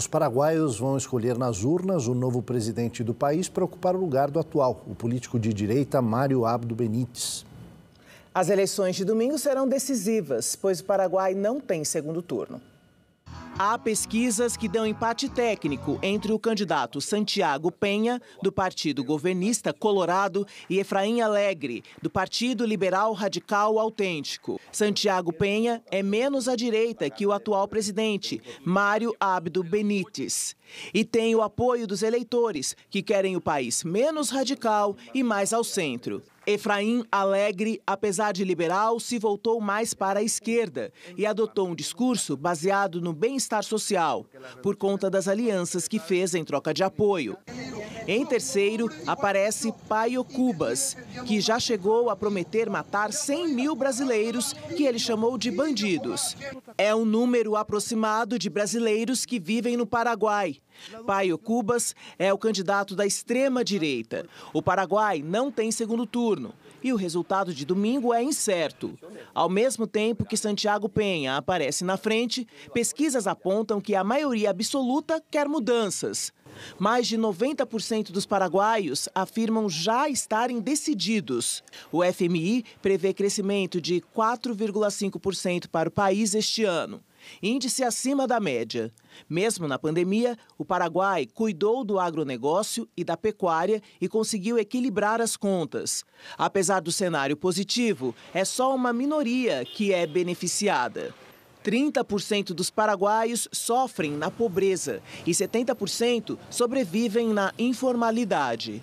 Os paraguaios vão escolher nas urnas o novo presidente do país para ocupar o lugar do atual, o político de direita Mário Abdo Benítez. As eleições de domingo serão decisivas, pois o Paraguai não tem segundo turno. Há pesquisas que dão empate técnico entre o candidato Santiago Penha, do Partido Governista Colorado, e Efraim Alegre, do Partido Liberal Radical Autêntico. Santiago Penha é menos à direita que o atual presidente, Mário Abdo Benítez. E tem o apoio dos eleitores, que querem o país menos radical e mais ao centro. Efraim Alegre, apesar de liberal, se voltou mais para a esquerda e adotou um discurso baseado no bem-estar social, por conta das alianças que fez em troca de apoio. Em terceiro, aparece Paio Cubas, que já chegou a prometer matar 100 mil brasileiros, que ele chamou de bandidos. É um número aproximado de brasileiros que vivem no Paraguai. Paio Cubas é o candidato da extrema-direita. O Paraguai não tem segundo turno e o resultado de domingo é incerto. Ao mesmo tempo que Santiago Penha aparece na frente, pesquisas apontam que a maioria absoluta quer mudanças. Mais de 90% dos paraguaios afirmam já estarem decididos. O FMI prevê crescimento de 4,5% para o país este ano índice acima da média. Mesmo na pandemia, o Paraguai cuidou do agronegócio e da pecuária e conseguiu equilibrar as contas. Apesar do cenário positivo, é só uma minoria que é beneficiada. 30% dos paraguaios sofrem na pobreza e 70% sobrevivem na informalidade.